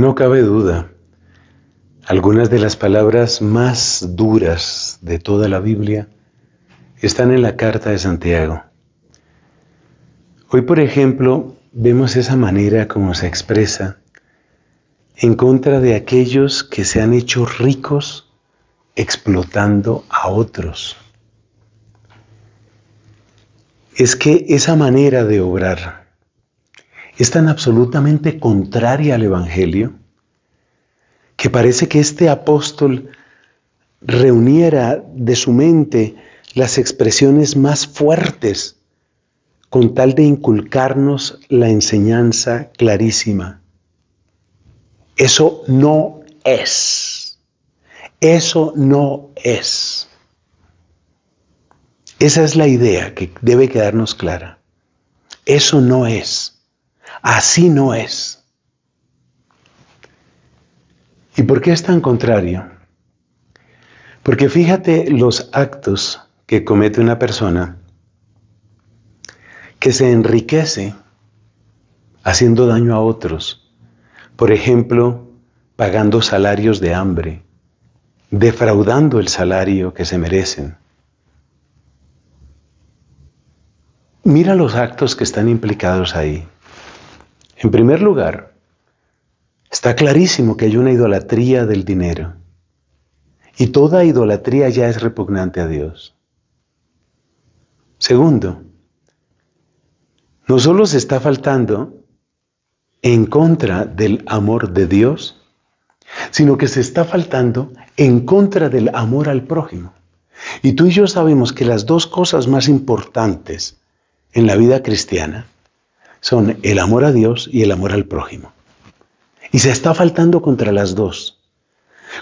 No cabe duda. Algunas de las palabras más duras de toda la Biblia están en la carta de Santiago. Hoy, por ejemplo, vemos esa manera como se expresa en contra de aquellos que se han hecho ricos explotando a otros. Es que esa manera de obrar, es tan absolutamente contraria al Evangelio que parece que este apóstol reuniera de su mente las expresiones más fuertes con tal de inculcarnos la enseñanza clarísima. Eso no es. Eso no es. Esa es la idea que debe quedarnos clara. Eso no es. Así no es. ¿Y por qué es tan contrario? Porque fíjate los actos que comete una persona que se enriquece haciendo daño a otros. Por ejemplo, pagando salarios de hambre, defraudando el salario que se merecen. Mira los actos que están implicados ahí. En primer lugar, está clarísimo que hay una idolatría del dinero. Y toda idolatría ya es repugnante a Dios. Segundo, no solo se está faltando en contra del amor de Dios, sino que se está faltando en contra del amor al prójimo. Y tú y yo sabemos que las dos cosas más importantes en la vida cristiana son el amor a Dios y el amor al prójimo. Y se está faltando contra las dos.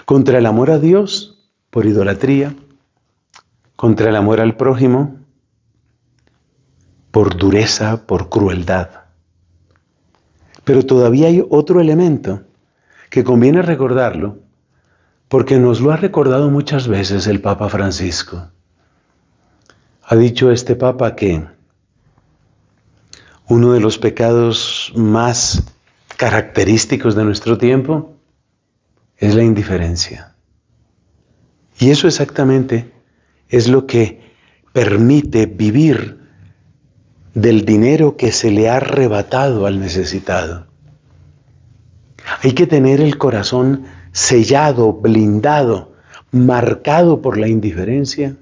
Contra el amor a Dios por idolatría, contra el amor al prójimo por dureza, por crueldad. Pero todavía hay otro elemento que conviene recordarlo, porque nos lo ha recordado muchas veces el Papa Francisco. Ha dicho este Papa que uno de los pecados más característicos de nuestro tiempo es la indiferencia. Y eso exactamente es lo que permite vivir del dinero que se le ha arrebatado al necesitado. Hay que tener el corazón sellado, blindado, marcado por la indiferencia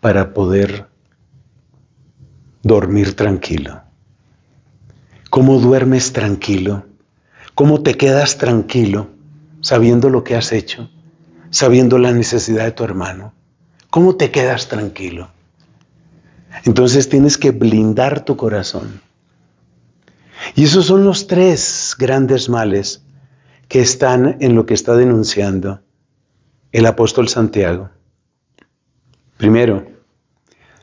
para poder dormir tranquilo cómo duermes tranquilo, cómo te quedas tranquilo sabiendo lo que has hecho, sabiendo la necesidad de tu hermano, cómo te quedas tranquilo. Entonces tienes que blindar tu corazón. Y esos son los tres grandes males que están en lo que está denunciando el apóstol Santiago. Primero,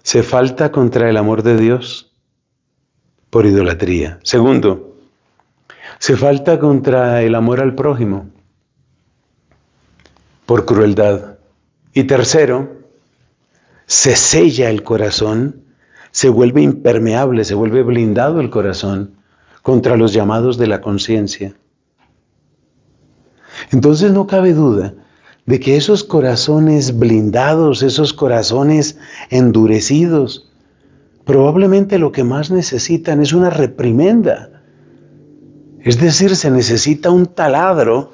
se falta contra el amor de Dios por idolatría. Segundo, se falta contra el amor al prójimo por crueldad. Y tercero, se sella el corazón, se vuelve impermeable, se vuelve blindado el corazón contra los llamados de la conciencia. Entonces no cabe duda de que esos corazones blindados, esos corazones endurecidos, probablemente lo que más necesitan es una reprimenda. Es decir, se necesita un taladro.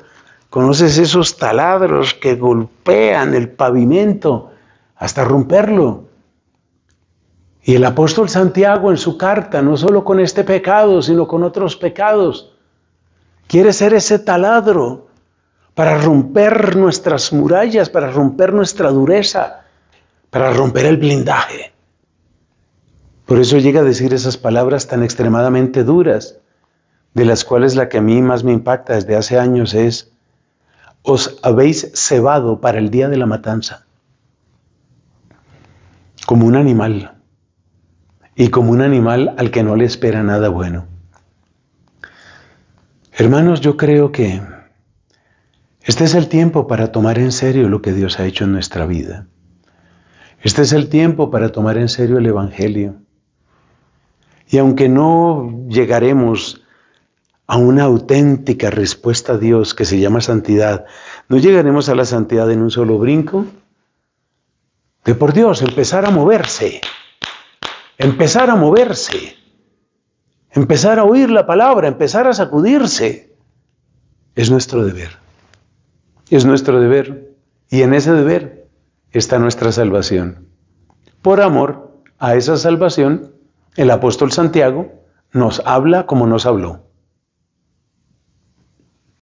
¿Conoces esos taladros que golpean el pavimento hasta romperlo? Y el apóstol Santiago en su carta, no solo con este pecado, sino con otros pecados, quiere ser ese taladro para romper nuestras murallas, para romper nuestra dureza, para romper el blindaje. Por eso llega a decir esas palabras tan extremadamente duras, de las cuales la que a mí más me impacta desde hace años es, os habéis cebado para el día de la matanza, como un animal, y como un animal al que no le espera nada bueno. Hermanos, yo creo que este es el tiempo para tomar en serio lo que Dios ha hecho en nuestra vida. Este es el tiempo para tomar en serio el Evangelio. Y aunque no llegaremos a una auténtica respuesta a Dios que se llama santidad, no llegaremos a la santidad en un solo brinco, de por Dios empezar a moverse, empezar a moverse, empezar a oír la palabra, empezar a sacudirse. Es nuestro deber, es nuestro deber. Y en ese deber está nuestra salvación. Por amor a esa salvación, el apóstol Santiago nos habla como nos habló.